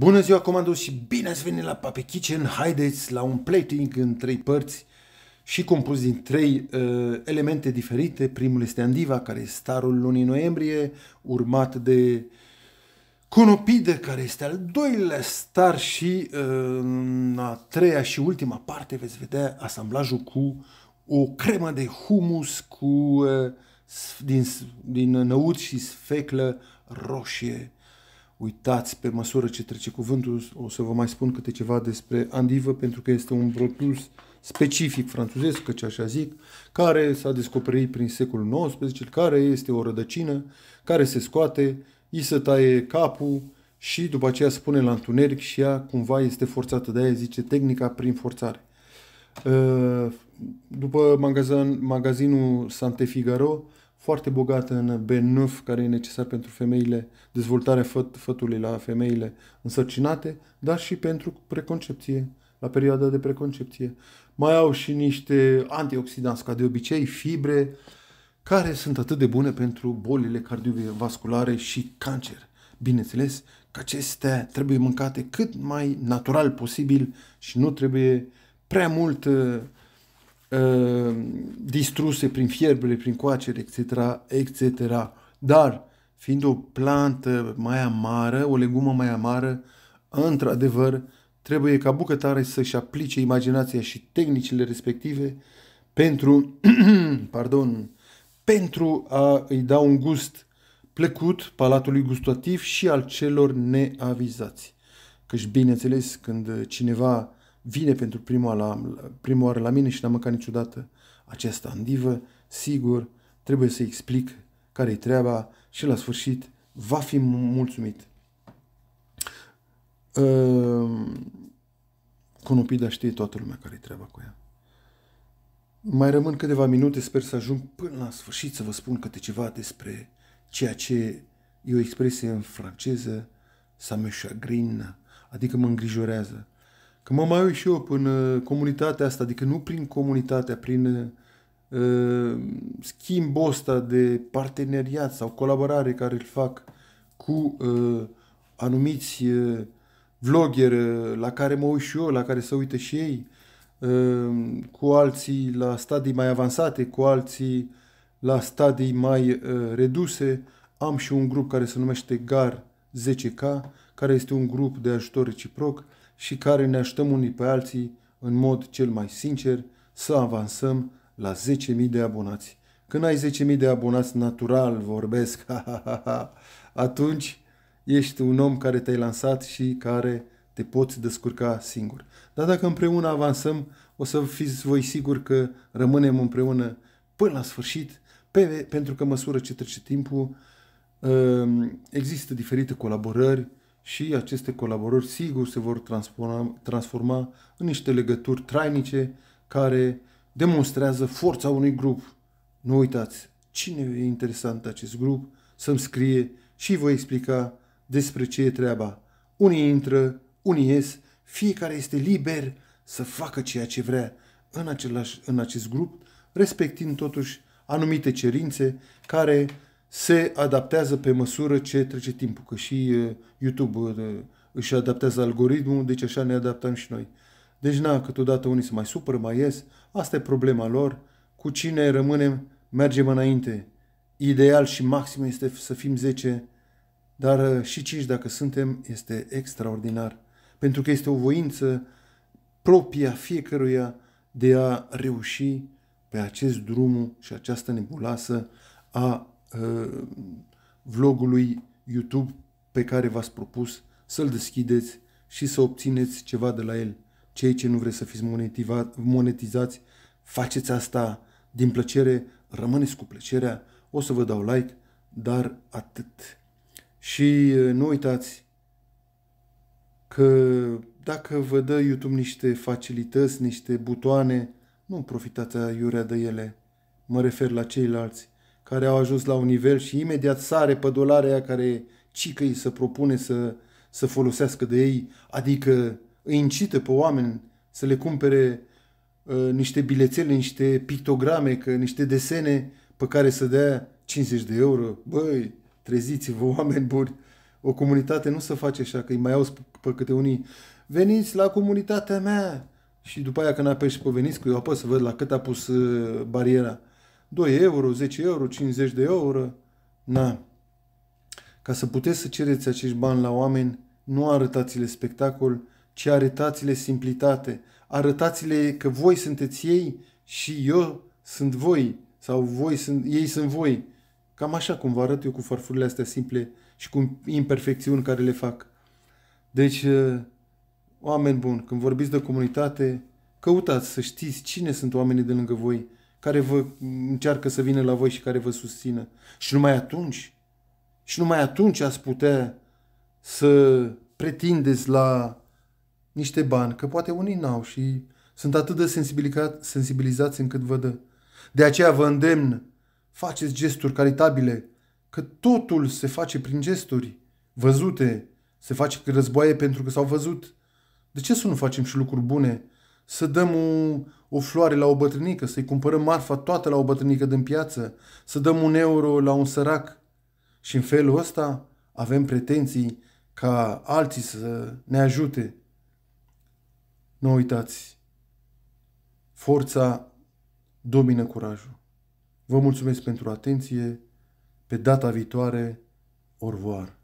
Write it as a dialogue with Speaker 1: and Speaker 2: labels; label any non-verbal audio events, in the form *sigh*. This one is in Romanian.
Speaker 1: Bună ziua, comandos și bine ați venit la Pape Kitchen. Haideți la un plating în trei părți și compus din trei uh, elemente diferite. Primul este Andiva, care este starul lunii noiembrie, urmat de Conopide, care este al doilea star și uh, a treia și ultima parte veți vedea asamblajul cu o cremă de humus cu, uh, din, din năut și sfeclă roșie uitați, pe măsură ce trece cuvântul, o să vă mai spun câte ceva despre andivă, pentru că este un produs specific franțuzesc, căci așa zic, care s-a descoperit prin secolul XIX, care este o rădăcină, care se scoate, îi se taie capul și după aceea se pune la întuneric și ea cumva este forțată. De aia zice tehnica prin forțare. Ă, după magazin, magazinul Sante Figaro, foarte bogată în B9, care e necesar pentru femeile, dezvoltarea făt, fătului la femeile însărcinate, dar și pentru preconcepție, la perioada de preconcepție. Mai au și niște antioxidanți, ca de obicei, fibre, care sunt atât de bune pentru bolile cardiovasculare și cancer. Bineînțeles că acestea trebuie mâncate cât mai natural posibil și nu trebuie prea mult uh, Uh, distruse prin fierbere, prin coacere, etc., etc. Dar, fiind o plantă mai amară, o legumă mai amară, într-adevăr, trebuie ca bucătare să-și aplice imaginația și tehnicile respective pentru, *clears throat* pardon, pentru a îi da un gust plăcut palatului gustativ și al celor neavizați. Căci, bineînțeles, când cineva vine pentru prima, la, prima oară la mine și n am mâncat niciodată această andivă, sigur, trebuie să explic care-i treaba și la sfârșit va fi mulțumit. Ehm, Conopida știe toată lumea care-i treaba cu ea. Mai rămân câteva minute, sper să ajung până la sfârșit să vă spun câte ceva despre ceea ce e o expresie în franceză, ça me chagrine, adică mă îngrijorează. Că mă mai uit și eu până comunitatea asta, adică nu prin comunitatea, prin uh, schimbul ăsta de parteneriat sau colaborare care îl fac cu uh, anumiți uh, vlogger uh, la care mă uit și eu, la care se uită și ei, uh, cu alții la stadii mai avansate, cu alții la stadii mai uh, reduse. Am și un grup care se numește GAR 10K, care este un grup de ajutor reciproc și care ne așteptăm unii pe alții în mod cel mai sincer să avansăm la 10.000 de abonați. Când ai 10.000 de abonați natural, vorbesc, *laughs* ha, ha, ha, ha, atunci ești un om care te-ai lansat și care te poți descurca singur. Dar dacă împreună avansăm, o să fiți voi sigur că rămânem împreună până la sfârșit, pe, pentru că măsură ce trece timpul, ă, există diferite colaborări, și aceste colaborări sigur se vor transforma, transforma în niște legături trainice care demonstrează forța unui grup. Nu uitați, cine e interesant acest grup să-mi scrie și voi explica despre ce e treaba. Unii intră, unii ies, fiecare este liber să facă ceea ce vrea în, același, în acest grup, respectind totuși anumite cerințe care se adaptează pe măsură ce trece timpul, că și YouTube își adaptează algoritmul, deci așa ne adaptăm și noi. Deci, na, câteodată unii se mai supără, mai ies, asta e problema lor, cu cine rămânem, mergem înainte. Ideal și maxim este să fim 10, dar și 5 dacă suntem, este extraordinar. Pentru că este o voință proprie a fiecăruia de a reuși pe acest drum și această nebulasă a Uh, vlogului YouTube pe care v-ați propus să-l deschideți și să obțineți ceva de la el. Cei ce nu vreți să fiți monetizați, faceți asta din plăcere, rămâneți cu plăcerea, o să vă dau like, dar atât. Și uh, nu uitați că dacă vă dă YouTube niște facilități, niște butoane, nu profitați aiurea de ele. Mă refer la ceilalți care au ajuns la un nivel și imediat sare pădolarea care îi să propune să, să folosească de ei, adică îi incită pe oameni să le cumpere uh, niște bilețele, niște pictograme, că, niște desene pe care să dea 50 de euro. Băi, treziți-vă *laughs* oameni buni! O comunitate nu se face așa, că îi mai auzi pe câte unii. Veniți la comunitatea mea! Și după aia când apeși pe veniți, că eu apăs să văd la cât a pus uh, bariera. 2 euro, 10 euro, 50 de euro. Na. Ca să puteți să cereți acești bani la oameni, nu arătați-le spectacol, ci arătați-le simplitate. Arătați-le că voi sunteți ei și eu sunt voi. Sau voi sunt, ei sunt voi. Cam așa cum vă arăt eu cu farfurile astea simple și cu imperfecțiuni care le fac. Deci, uh, oameni buni, când vorbiți de comunitate, căutați să știți cine sunt oamenii de lângă voi, care vă încearcă să vină la voi și care vă susțină. Și numai atunci, și numai atunci ați putea să pretindeți la niște bani, că poate unii n-au și sunt atât de sensibilizați încât vă dă. De aceea vă îndemn, faceți gesturi caritabile, că totul se face prin gesturi văzute, se face războaie pentru că s-au văzut. De ce să nu facem și lucruri bune? Să dăm un, o floare la o bătrânică, să-i cumpărăm marfa toată la o bătrânică din piață, să dăm un euro la un sărac. Și în felul ăsta avem pretenții ca alții să ne ajute. Nu uitați, forța domină curajul. Vă mulțumesc pentru atenție. Pe data viitoare, orvoar.